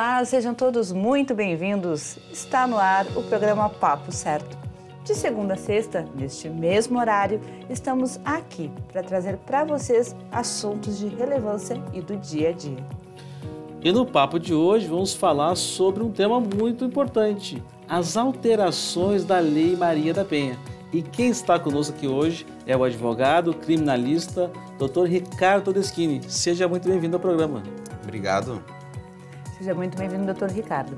Olá, sejam todos muito bem-vindos. Está no ar o programa Papo Certo. De segunda a sexta, neste mesmo horário, estamos aqui para trazer para vocês assuntos de relevância e do dia a dia. E no papo de hoje vamos falar sobre um tema muito importante: as alterações da Lei Maria da Penha. E quem está conosco aqui hoje é o advogado criminalista Dr. Ricardo Todeschini. Seja muito bem-vindo ao programa. Obrigado. Seja muito bem-vindo, Dr. Ricardo.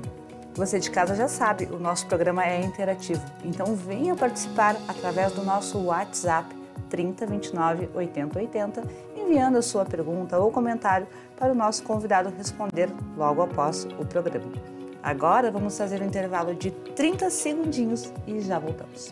Você de casa já sabe, o nosso programa é interativo, então venha participar através do nosso WhatsApp 3029 8080, enviando a sua pergunta ou comentário para o nosso convidado responder logo após o programa. Agora vamos fazer um intervalo de 30 segundinhos e já voltamos.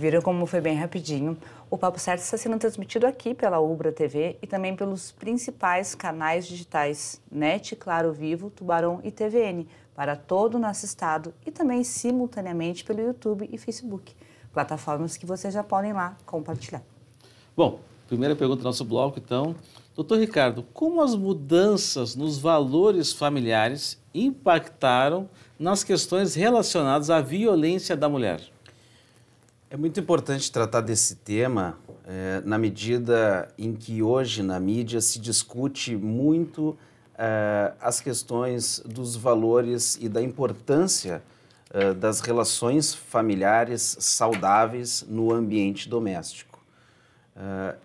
Viram como foi bem rapidinho. O Papo Certo está sendo transmitido aqui pela Ubra TV e também pelos principais canais digitais NET, Claro Vivo, Tubarão e TVN, para todo o nosso estado e também simultaneamente pelo YouTube e Facebook, plataformas que vocês já podem lá compartilhar. Bom, primeira pergunta do nosso bloco, então. Doutor Ricardo, como as mudanças nos valores familiares impactaram nas questões relacionadas à violência da mulher? É muito importante tratar desse tema é, na medida em que hoje na mídia se discute muito é, as questões dos valores e da importância é, das relações familiares saudáveis no ambiente doméstico.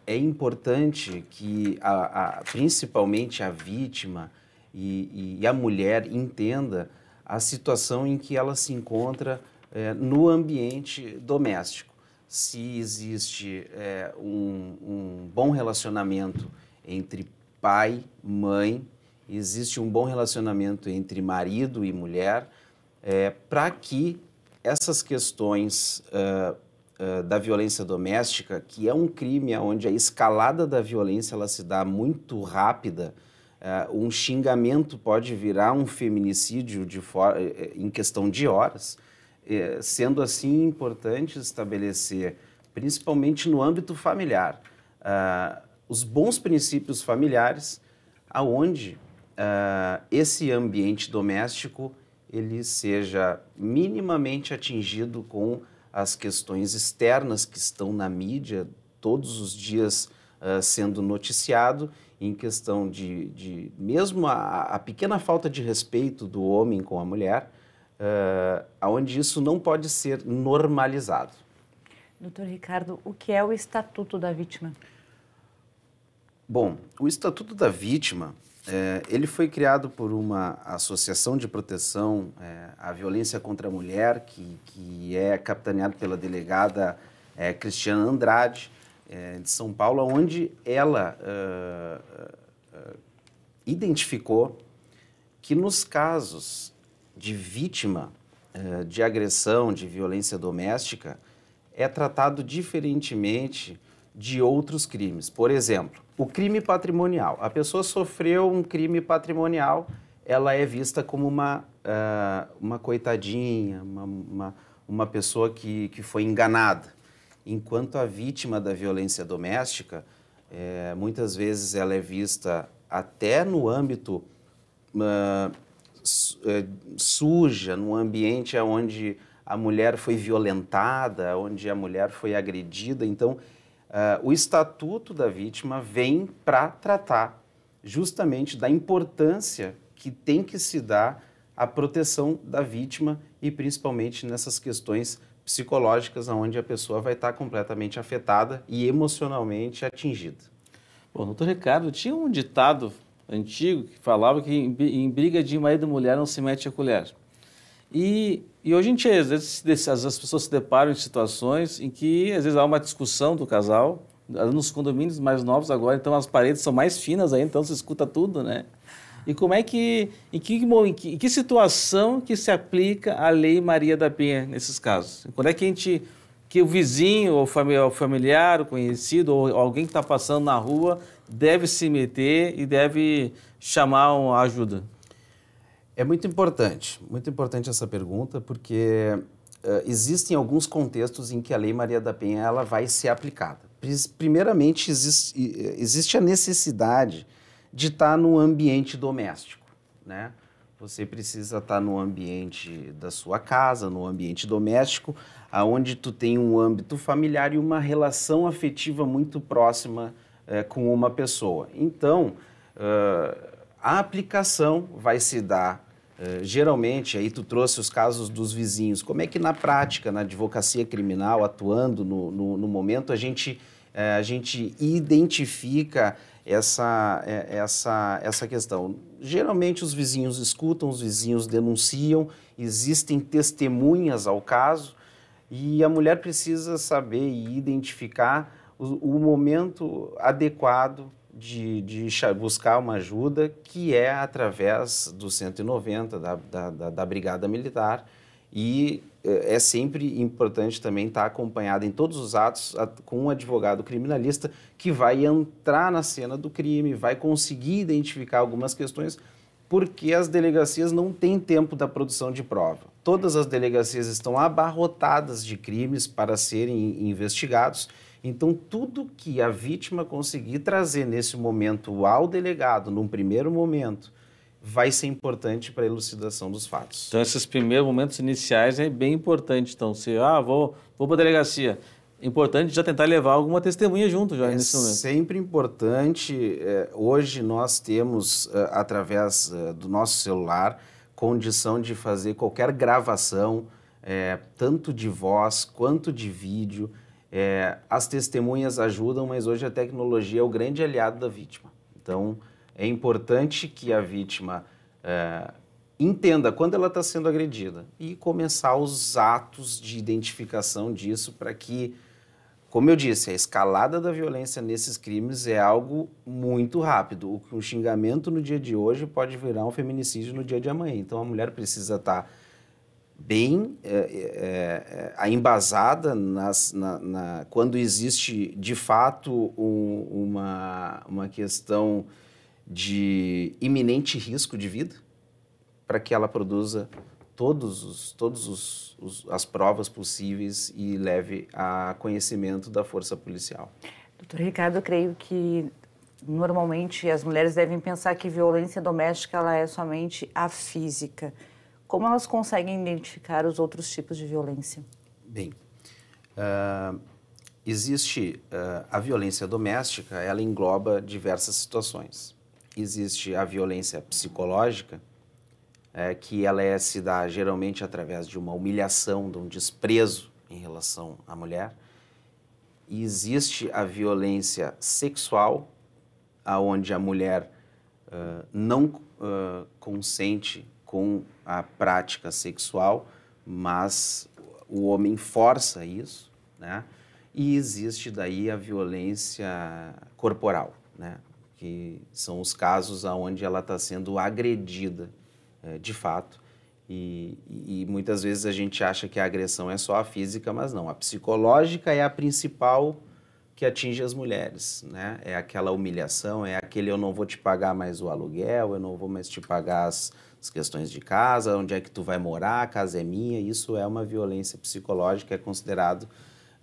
é, é importante que, a, a, principalmente, a vítima e, e a mulher entenda a situação em que ela se encontra é, no ambiente doméstico. Se existe é, um, um bom relacionamento entre pai, mãe, existe um bom relacionamento entre marido e mulher, é, para que essas questões uh, uh, da violência doméstica, que é um crime onde a escalada da violência ela se dá muito rápida, uh, um xingamento pode virar um feminicídio de em questão de horas, é, sendo assim é importante estabelecer, principalmente no âmbito familiar, uh, os bons princípios familiares, aonde uh, esse ambiente doméstico ele seja minimamente atingido com as questões externas que estão na mídia todos os dias uh, sendo noticiado em questão de, de mesmo a, a pequena falta de respeito do homem com a mulher, uh, eh, onde isso não pode ser normalizado. Doutor Ricardo, o que é o Estatuto da Vítima? Bom, o Estatuto da Vítima é, ele foi criado por uma associação de proteção é, à violência contra a mulher, que, que é capitaneada pela delegada é, Cristiana Andrade, de São Paulo, onde ela identificou que nos casos de vítima eh, de agressão, de violência doméstica, é tratado diferentemente de outros crimes. Por exemplo, o crime patrimonial. A pessoa sofreu um crime patrimonial, ela é vista como uma, eh, uma coitadinha, uma, uma, uma pessoa que, que foi enganada. Enquanto a vítima da violência doméstica, é, muitas vezes ela é vista até no âmbito uh, é, suja, num ambiente onde a mulher foi violentada, onde a mulher foi agredida. Então, uh, o estatuto da vítima vem para tratar justamente da importância que tem que se dar à proteção da vítima e principalmente nessas questões psicológicas, onde a pessoa vai estar completamente afetada e emocionalmente atingida. Bom, doutor Ricardo, tinha um ditado antigo que falava que em briga de marido e mulher não se mete a colher. E, e hoje em dia, às vezes, as pessoas se deparam em situações em que, às vezes, há uma discussão do casal, nos condomínios mais novos agora, então as paredes são mais finas aí, então se escuta tudo, né? E como é que em, que, em que, em que situação que se aplica a Lei Maria da Penha nesses casos? Quando é que a gente que o vizinho, o familiar, o conhecido, ou alguém que está passando na rua deve se meter e deve chamar uma ajuda? É muito importante, muito importante essa pergunta, porque Uh, existem alguns contextos em que a Lei Maria da Penha ela vai ser aplicada. Primeiramente, existe, eh, existe a necessidade de estar tá no ambiente doméstico. Né? Você precisa estar tá no ambiente da sua casa, no ambiente doméstico, aonde tu tem um âmbito familiar e uma relação afetiva muito próxima é, com uma pessoa. Então, uh, a aplicação vai se dar uh, geralmente, aí tu trouxe os casos dos vizinhos, como é que na prática, na advocacia criminal, atuando no, no, no momento, a gente, uh, a gente identifica essa, é, essa, essa questão. Geralmente os vizinhos escutam, os vizinhos denunciam, existem testemunhas ao caso e a mulher precisa saber e identificar o, o momento adequado de, de, buscar uma ajuda, que é através do 190, da, da, da Brigada Militar, e é, é sempre importante também estar acompanhado em todos os atos com um advogado criminalista que vai entrar na cena do crime, vai conseguir identificar algumas questões, porque as delegacias não têm tempo da produção de prova. Todas as delegacias estão abarrotadas de crimes para serem investigados. Então, tudo que a vítima conseguir trazer nesse momento ao delegado, num primeiro momento, vai ser importante para a elucidação dos fatos. Então, esses primeiros momentos iniciais é bem importante. Então, se, ah, vou, vou para a delegacia, importante já tentar levar alguma testemunha junto já é nesse momento. Sempre importante. Eh, hoje nós temos, eh, através eh, do nosso celular, condição de fazer qualquer gravação, tanto de voz quanto de vídeo. as testemunhas ajudam, mas hoje a tecnologia é o grande aliado da vítima. Então, é importante que a vítima é, entenda quando ela está sendo agredida e começar os atos de identificação disso para que, como eu disse, a escalada da violência nesses crimes é algo muito rápido. Um xingamento no dia de hoje pode virar um feminicídio no dia de amanhã. Então a mulher precisa estar. Tá bem é, é, é, embasada nas, na, na, quando existe de fato um, uma, uma questão de iminente risco de vida para que ela produza todos os, todos os, os, as provas possíveis e leve a conhecimento da força policial. Doutor Ricardo, eu creio que normalmente as mulheres devem pensar que violência doméstica ela é somente a física. Como elas conseguem identificar os outros tipos de violência? Bem, uh, existe uh, a violência doméstica, ela engloba diversas situações existe a violência psicológica, é, que ela é, se dá geralmente através de uma humilhação, de um desprezo em relação à mulher. E existe a violência sexual, aonde a mulher uh, não uh, consente com a prática sexual, mas o homem força isso, né? E existe daí a violência corporal, né? que são os casos onde ela está sendo agredida é, de fato. E, e, muitas vezes a gente acha que a agressão é só a física, mas não. A psicológica é a principal que atinge as mulheres, né? É aquela humilhação, é aquele eu não vou te pagar mais o aluguel, eu não vou mais te pagar as, as questões de casa, onde é que tu vai morar, a casa é minha. Isso é uma violência psicológica, é considerado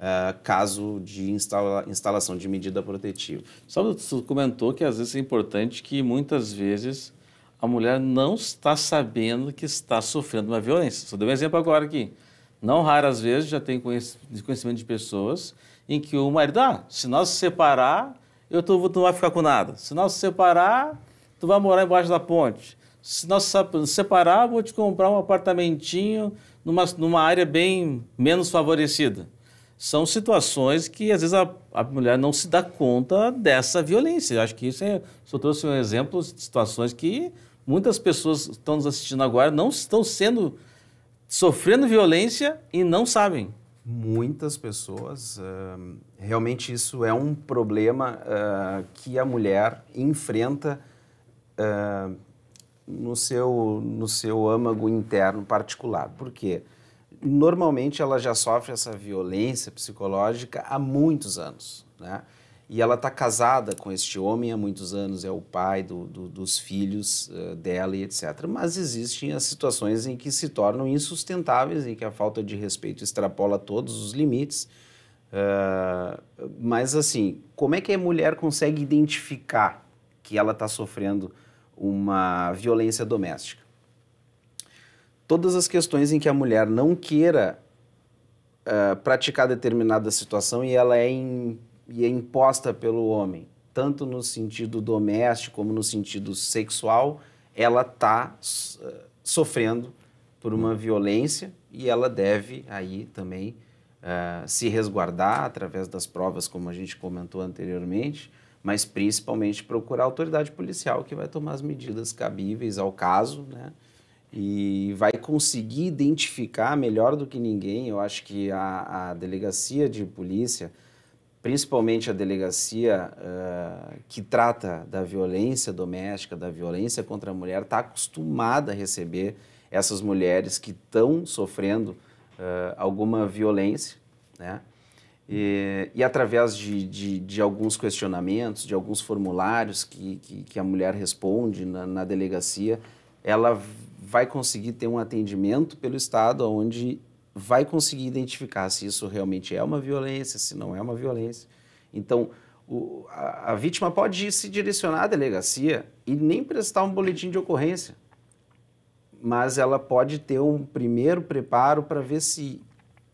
eh, caso de instala instalação de medida protetiva. Só você comentou que às vezes é importante que muitas vezes a mulher não está sabendo que está sofrendo uma violência. Só dei um exemplo agora aqui. Não raras vezes já tem conhecimento de pessoas em que o marido, ah, se nós se separar, eu tô, tu não vai ficar com nada. Se nós se separar, tu vai morar embaixo da ponte. Se nós separar, vou te comprar um apartamentinho numa, numa área bem menos favorecida são situações que às vezes a, a mulher não se dá conta dessa violência. Eu acho que isso é, só trouxe um exemplo de situações que muitas pessoas que estão nos assistindo agora não estão sendo sofrendo violência e não sabem. Muitas pessoas, uh, realmente isso é um problema uh, que a mulher enfrenta uh, no seu no seu âmago interno particular. Por quê? normalmente ela já sofre essa violência psicológica há muitos anos, né? E ela está casada com este homem há muitos anos, é o pai do, do, dos filhos uh, dela e etc. Mas existem as situações em que se tornam insustentáveis, em que a falta de respeito extrapola todos os limites. Uh, mas, assim, como é que a mulher consegue identificar que ela está sofrendo uma violência doméstica? todas as questões em que a mulher não queira uh, praticar determinada situação e ela é, in, e é imposta pelo homem, tanto no sentido doméstico como no sentido sexual, ela está uh, eh, sofrendo por uma violência e ela deve aí também uh, se resguardar através das provas, como a gente comentou anteriormente, mas principalmente procurar a autoridade policial que vai tomar as medidas cabíveis ao caso, né? e vai conseguir identificar melhor do que ninguém. Eu acho que a, a delegacia de polícia, principalmente a delegacia uh, que trata da violência doméstica, da violência contra a mulher, está acostumada a receber essas mulheres que estão sofrendo uh, alguma violência, né? E, e através de, de, de, alguns questionamentos, de alguns formulários que, que, que a mulher responde na, na delegacia, ela vai conseguir ter um atendimento pelo Estado onde vai conseguir identificar se isso realmente é uma violência, se não é uma violência. Então, o, a, a, vítima pode se direcionar à delegacia e nem prestar um boletim de ocorrência, mas ela pode ter um primeiro preparo para ver se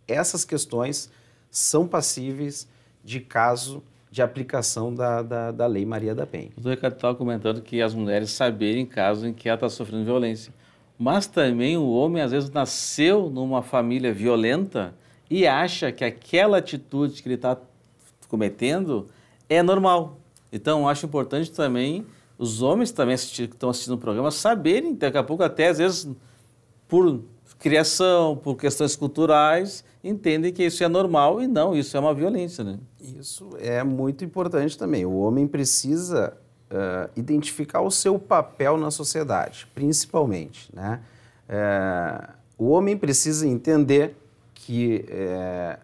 essas questões são passíveis de caso de aplicação da, da, da Lei Maria da Penha. O doutor Ricardo estava comentando que as mulheres saberem casos em que ela está sofrendo violência mas também o homem às vezes nasceu numa família violenta e acha que aquela atitude que ele está cometendo é normal. Então, acho importante também os homens também que estão assistindo o programa saberem, daqui a pouco até às vezes por criação, por questões culturais, entendem que isso é normal e não, isso é uma violência, né? Isso é muito importante também. O homem precisa uh, identificar o seu papel na sociedade, principalmente. Né? Uh, o homem precisa entender que eh,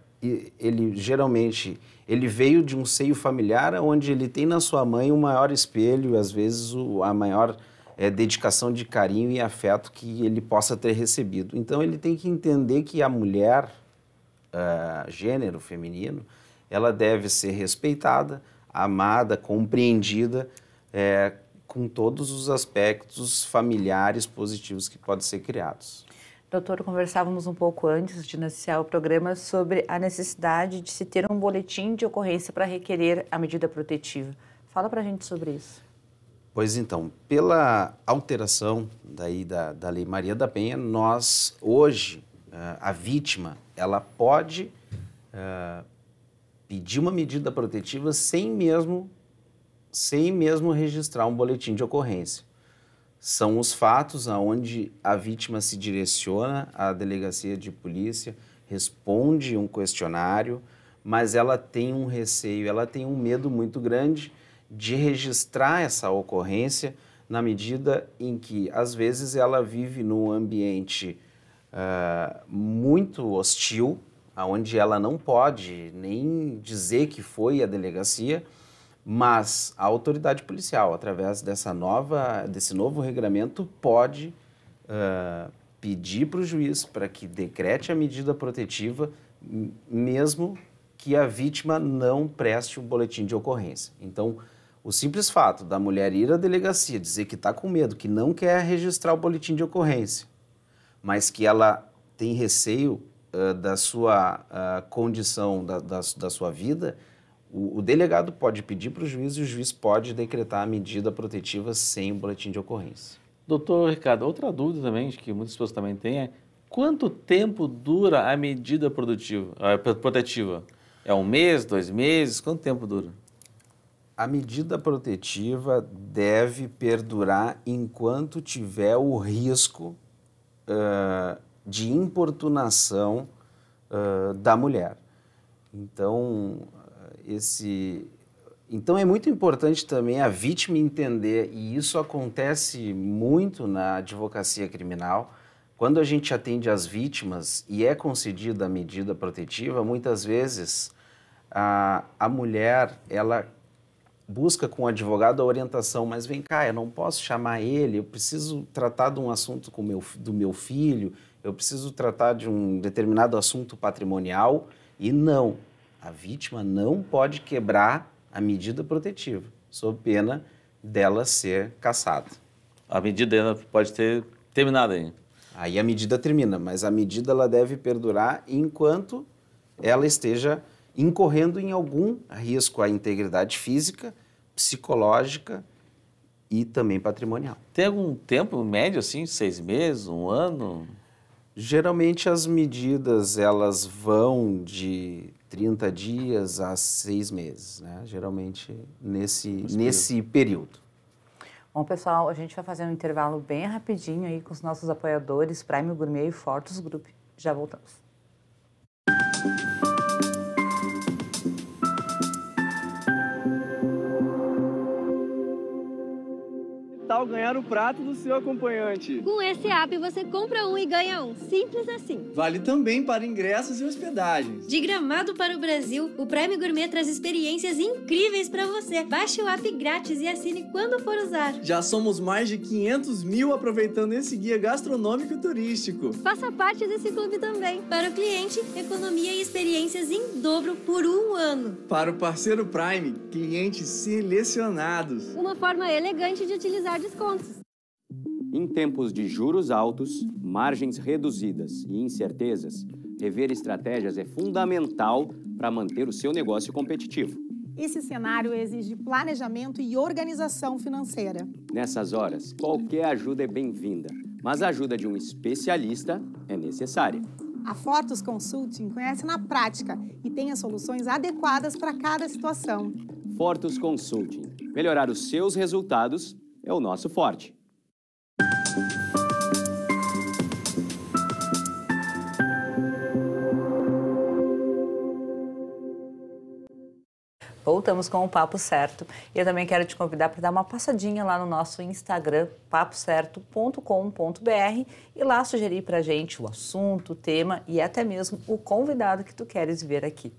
ele geralmente ele veio de um seio familiar onde ele tem na sua mãe o maior espelho, às vezes o, a maior é, dedicação de carinho e afeto que ele possa ter recebido. Então ele tem que entender que a mulher, uh, gênero feminino, ela deve ser respeitada, amada, compreendida é, com todos os aspectos familiares positivos que podem ser criados. Doutor, conversávamos um pouco antes de iniciar o programa sobre a necessidade de se ter um boletim de ocorrência para requerer a medida protetiva. Fala para a gente sobre isso. Pois então, pela alteração daí da, da Lei Maria da Penha, nós, hoje, é, a vítima, ela pode é, pedir uma medida protetiva sem mesmo sem mesmo registrar um boletim de ocorrência. São os fatos aonde a vítima se direciona à delegacia de polícia, responde um questionário, mas ela tem um receio, ela tem um medo muito grande de registrar essa ocorrência na medida em que, às vezes, ela vive num ambiente uh, muito hostil, onde ela não pode nem dizer que foi à delegacia, mas a autoridade policial, através dessa nova, desse novo regulamento, pode uh, pedir para o juiz para que decrete a medida protetiva, mesmo que a vítima não preste o boletim de ocorrência. Então, o simples fato da mulher ir à delegacia dizer que está com medo, que não quer registrar o boletim de ocorrência, mas que ela tem receio uh, da sua uh, condição, da, da, da sua vida, o, o delegado pode pedir para o juiz e o juiz pode decretar a medida protetiva sem o boletim de ocorrência. Doutor Ricardo, outra dúvida também, que muitas pessoas também têm, é quanto tempo dura a medida produtiva, protetiva? É um mês, dois meses? Quanto tempo dura? A medida protetiva deve perdurar enquanto tiver o risco uh, de importunação uh, da mulher. Então, esse então é muito importante também a vítima entender, e isso acontece muito na advocacia criminal, quando a gente atende as vítimas e é concedida a medida protetiva, muitas vezes a, a mulher ela busca com o advogado a orientação, mas vem cá, eu não posso chamar ele, eu preciso tratar de um assunto com meu, do meu filho, eu preciso tratar de um determinado assunto patrimonial, e não, a vítima não pode quebrar a medida protetiva, sob pena dela ser caçada. A medida ainda pode ter terminado ainda. Aí a medida termina, mas a medida ela deve perdurar enquanto ela esteja incorrendo em algum risco à integridade física, psicológica e também patrimonial. Tem algum tempo médio assim, seis meses, um ano? Geralmente as medidas elas vão de 30 dias a seis meses, né? geralmente nesse, nesse período. Bom, pessoal, a gente vai fazer um intervalo bem rapidinho aí com os nossos apoiadores Prime Gourmet e Fortos Group. Já voltamos. Natal ganhar o prato do seu acompanhante. Com esse app você compra um e ganha um. Simples assim. Vale também para ingressos e hospedagens. De Gramado para o Brasil, o Prime Gourmet traz experiências incríveis para você. Baixe o app grátis e assine quando for usar. Já somos mais de 500 mil aproveitando esse guia gastronômico turístico. Faça parte desse clube também. Para o cliente, economia e experiências em dobro por um ano. Para o parceiro Prime, clientes selecionados. Uma forma elegante de utilizar descontos. Em tempos de juros altos, margens reduzidas e incertezas, rever estratégias é fundamental para manter o seu negócio competitivo. Esse cenário exige planejamento e organização financeira. Nessas horas, qualquer ajuda é bem-vinda, mas a ajuda de um especialista é necessária. A Fortus Consulting conhece na prática e tem as soluções adequadas para cada situação. Fortus Consulting. Melhorar os seus resultados é o nosso forte. Voltamos com o Papo Certo. E eu também quero te convidar para dar uma passadinha lá no nosso Instagram, papocerto.com.br, e lá sugerir para a gente o assunto, o tema e até mesmo o convidado que tu queres ver aqui.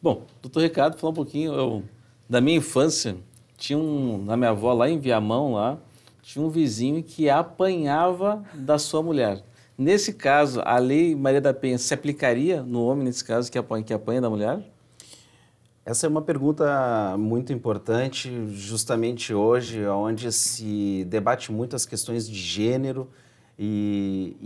Bom, doutor Ricardo, falar um pouquinho eu, da minha infância. Tinha um, na minha avó lá em Viamão, lá, tinha um vizinho que apanhava da sua mulher. Nesse caso, a lei Maria da Penha se aplicaria no homem, nesse caso, que apanha, que apanha da mulher? Essa é uma pergunta muito importante, justamente hoje, onde se debate muito as questões de gênero e,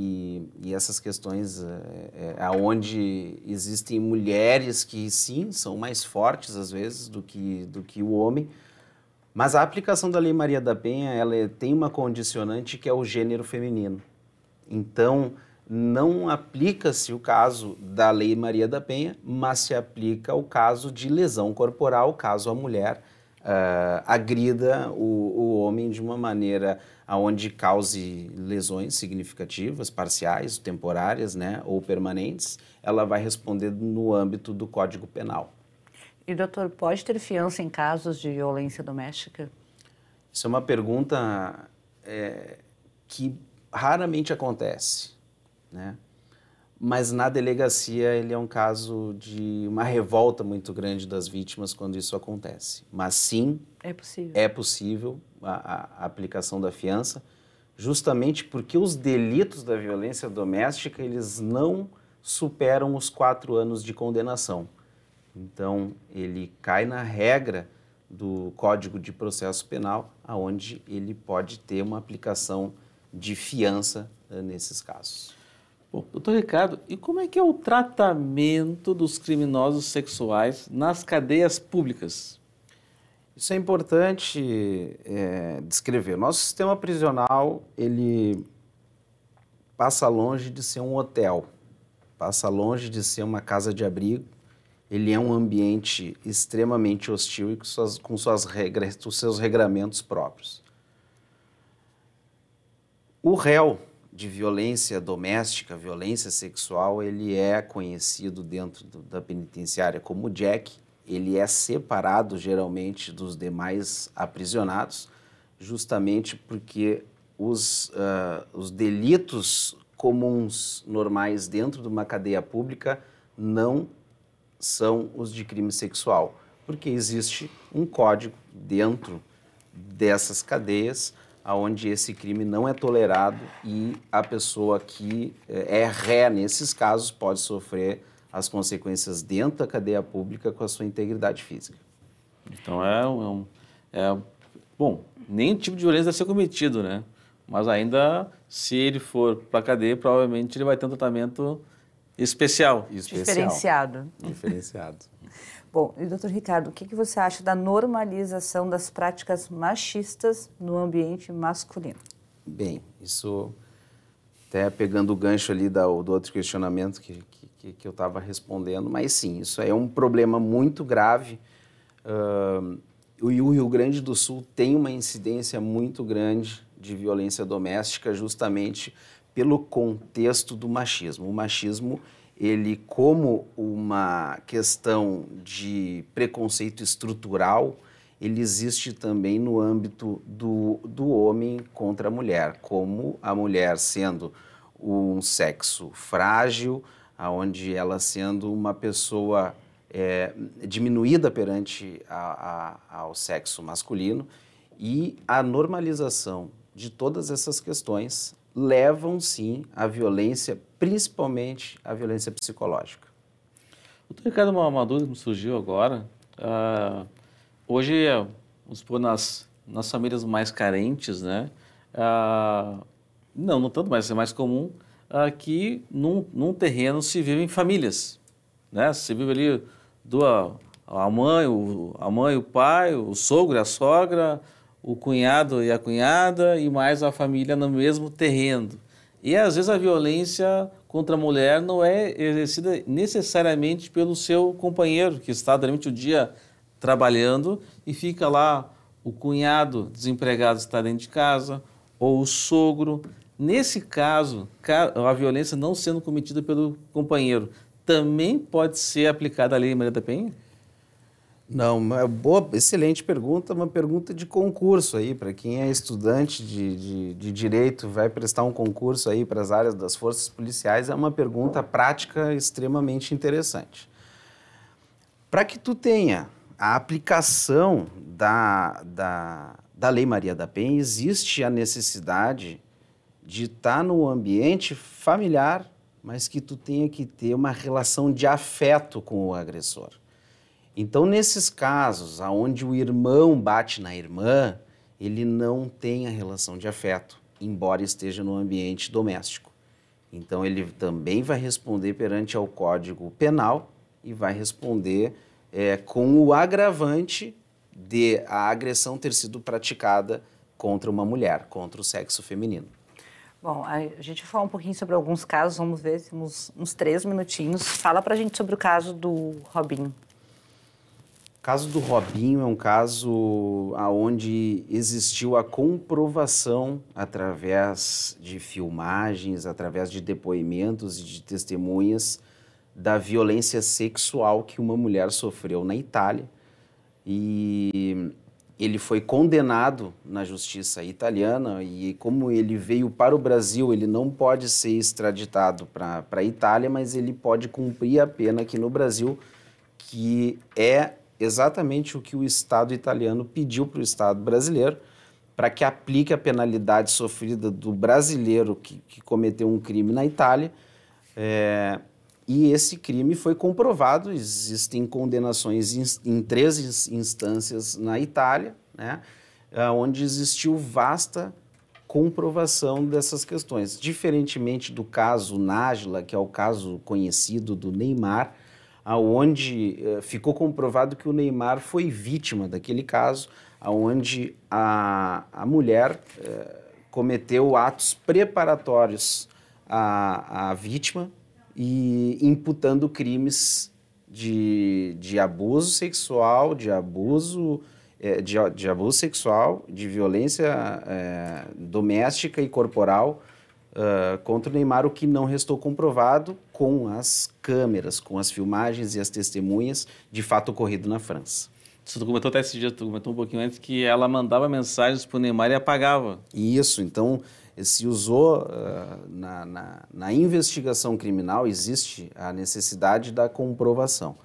e, e essas questões é, é, é aonde existem mulheres que sim são mais fortes às vezes do que do que o homem, mas a aplicação da Lei Maria da Penha, ela é, tem uma condicionante que é o gênero feminino. Então, não aplica-se o caso da Lei Maria da Penha, mas se aplica o caso de lesão corporal, caso a mulher uh, agrida o, o homem de uma maneira aonde cause lesões significativas, parciais, temporárias, né, ou permanentes, ela vai responder no âmbito do Código Penal. E, doutor, pode ter fiança em casos de violência doméstica? Isso é uma pergunta é, que raramente acontece, né? Mas na delegacia ele é um caso de uma revolta muito grande das vítimas quando isso acontece. Mas sim, é possível, é possível a, a aplicação da fiança, justamente porque os delitos da violência doméstica eles não superam os quatro anos de condenação. Então, ele cai na regra do Código de Processo Penal, aonde ele pode ter uma aplicação de fiança eh, nesses casos. Bom, doutor Ricardo, e como é que é o tratamento dos criminosos sexuais nas cadeias públicas? Isso é importante é, descrever. Nosso sistema prisional, ele passa longe de ser um hotel, passa longe de ser uma casa de abrigo, ele é um ambiente extremamente hostil e com suas, com suas regras, os seus regramentos próprios. O réu de violência doméstica, violência sexual, ele é conhecido dentro do, da penitenciária como Jack. Ele é separado geralmente dos demais aprisionados, justamente porque os, uh, os delitos comuns normais dentro de uma cadeia pública não são os de crime sexual, porque existe um código dentro dessas cadeias aonde esse crime não é tolerado e a pessoa que eh, é ré nesses casos pode sofrer as consequências dentro da cadeia pública com a sua integridade física. Então é um, é, é bom, nem tipo de violência deve ser cometido, né? Mas ainda se ele for para a cadeia, provavelmente ele vai ter um tratamento Especial. Especial. Diferenciado. Diferenciado. Bom, e doutor Ricardo, o que, que você acha da normalização das práticas machistas no ambiente masculino? Bem, isso até pegando o gancho ali da, do outro questionamento que, que, que eu estava respondendo, mas sim, isso é um problema muito grave. Uh, o Rio Grande do Sul tem uma incidência muito grande de violência doméstica, justamente pelo contexto do machismo. O machismo, ele como uma questão de preconceito estrutural, ele existe também no âmbito do, do homem contra a mulher, como a mulher sendo um sexo frágil, aonde ela sendo uma pessoa é, diminuída perante a, a, ao sexo masculino e a normalização de todas essas questões levam sim à violência, principalmente à violência psicológica. Doutor Ricardo, uma, uma dúvida que me surgiu agora. Uh, hoje, eh, vamos supor, nas, nas famílias mais carentes, né? Uh, não, não tanto, mas é mais comum uh, que num, num terreno se vivem famílias, né? Se vive ali a mãe, o, a mãe, o pai, o sogro, a sogra, o cunhado e a cunhada e mais a família no mesmo terreno. E às vezes a violência contra a mulher não é exercida necessariamente pelo seu companheiro, que está durante o dia trabalhando e fica lá o cunhado desempregado está dentro de casa ou o sogro. Nesse caso, a violência não sendo cometida pelo companheiro, também pode ser aplicada a lei Maria da Penha? Não, é boa, excelente pergunta, uma pergunta de concurso aí, para quem é estudante de, de, de, direito, vai prestar um concurso aí para as áreas das forças policiais, é uma pergunta prática extremamente interessante. Para que tu tenha a aplicação da, da, da Lei Maria da Penha, existe a necessidade de estar tá no ambiente familiar, mas que tu tenha que ter uma relação de afeto com o agressor. Então, nesses casos, aonde o irmão bate na irmã, ele não tem a relação de afeto, embora esteja no ambiente doméstico. Então, ele também vai responder perante ao Código Penal e vai responder é, com o agravante de a agressão ter sido praticada contra uma mulher, contra o sexo feminino. Bom, a gente vai falar um pouquinho sobre alguns casos, vamos ver, temos uns três minutinhos. Fala pra gente sobre o caso do Robin. O caso do Robinho é um caso aonde existiu a comprovação através de filmagens, através de depoimentos e de testemunhas da violência sexual que uma mulher sofreu na Itália. E ele foi condenado na justiça italiana e como ele veio para o Brasil, ele não pode ser extraditado para a Itália, mas ele pode cumprir a pena aqui no Brasil, que é exatamente o que o Estado italiano pediu para o Estado brasileiro, para que aplique a penalidade sofrida do brasileiro que, que cometeu um crime na Itália. É, e esse crime foi comprovado, existem condenações em, em três instâncias na Itália, né, é, onde existiu vasta comprovação dessas questões. Diferentemente do caso Nájila, que é o caso conhecido do Neymar, aonde eh, ficou comprovado que o Neymar foi vítima daquele caso, aonde a, a mulher eh, cometeu atos preparatórios à, à vítima e imputando crimes de, de abuso sexual, de abuso eh, de, de, abuso sexual, de violência é, doméstica e corporal, Uh, contra o Neymar, o que não restou comprovado com as câmeras, com as filmagens e as testemunhas de fato ocorrido na França. Tu comentou até esse dia, tu comentou um pouquinho antes, que ela mandava mensagens para o Neymar e apagava. Isso, então se usou uh, na, na, na, investigação criminal, existe a necessidade da comprovação.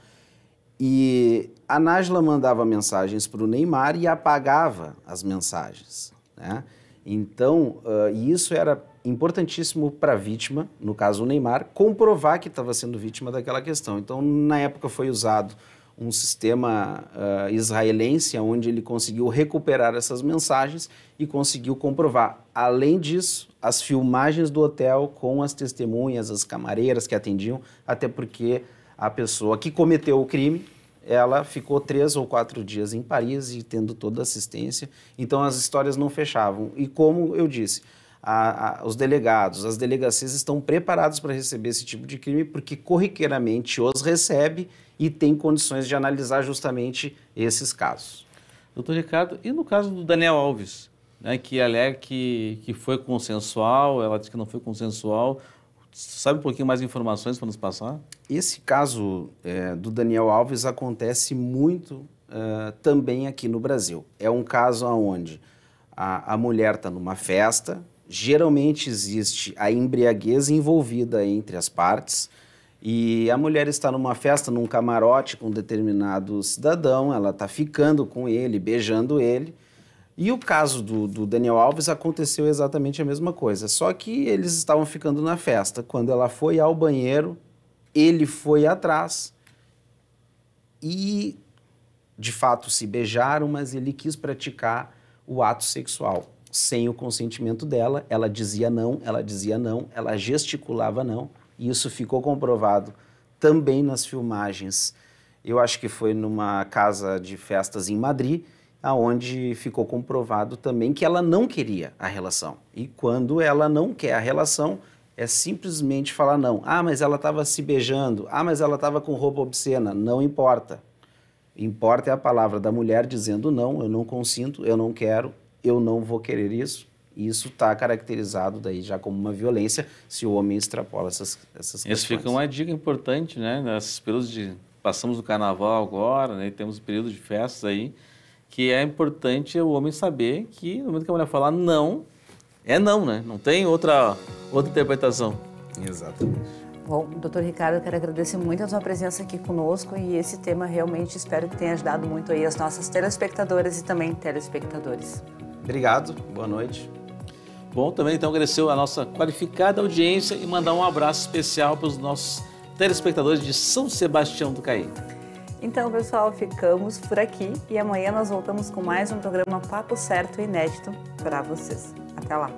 E a Najla mandava mensagens para o Neymar e apagava as mensagens. Né? Então, uh, isso era importantíssimo para a vítima, no caso o Neymar, comprovar que estava sendo vítima daquela questão. Então, na época foi usado um sistema uh, israelense onde ele conseguiu recuperar essas mensagens e conseguiu comprovar. Além disso, as filmagens do hotel com as testemunhas, as camareiras que atendiam, até porque a pessoa que cometeu o crime ela ficou três ou quatro dias em Paris e tendo toda a assistência. Então as histórias não fechavam. E como eu disse, a, a, os delegados, as delegacias estão preparados para receber esse tipo de crime porque corriqueiramente os recebe e tem condições de analisar justamente esses casos. Doutor Ricardo, e no caso do Daniel Alves, né, que alega que, que foi consensual, ela diz que não foi consensual, sabe um pouquinho mais informações para nos passar? Esse caso é, do Daniel Alves acontece muito uh, também aqui no Brasil. É um caso onde a, a mulher está numa festa, geralmente existe a embriaguez envolvida entre as partes. E a mulher está numa festa, num camarote com um determinado cidadão, ela está ficando com ele, beijando ele. E o caso do, do, Daniel Alves aconteceu exatamente a mesma coisa, só que eles estavam ficando na festa. Quando ela foi ao banheiro, ele foi atrás e, de fato, se beijaram, mas ele quis praticar o ato sexual sem o consentimento dela. Ela dizia não, ela dizia não, ela gesticulava não. E isso ficou comprovado também nas filmagens. Eu acho que foi numa casa de festas em Madrid, aonde ficou comprovado também que ela não queria a relação. E quando ela não quer a relação, é simplesmente falar não. Ah, mas ela estava se beijando. Ah, mas ela estava com roupa obscena. Não importa. Importa é a palavra da mulher dizendo não, eu não consinto, eu não quero, eu não vou querer isso. E isso está caracterizado daí já como uma violência se o homem extrapola essas, essas isso questões. Isso fica uma dica importante, né? Nesses períodos de... Passamos o carnaval agora, né? Temos um período de festas aí, que é importante o homem saber que no momento que a mulher falar não, é não, né? Não tem outra, outra interpretação. Exatamente. Bom, doutor Ricardo, eu quero agradecer muito a sua presença aqui conosco e esse tema realmente espero que tenha ajudado muito aí as nossas telespectadoras e também telespectadores. Obrigado, boa noite. Bom, também então agradecer a nossa qualificada audiência e mandar um abraço especial para os nossos telespectadores de São Sebastião do Caí. Então, pessoal, ficamos por aqui e amanhã nós voltamos com mais um programa Papo Certo e inédito para vocês. Até lá!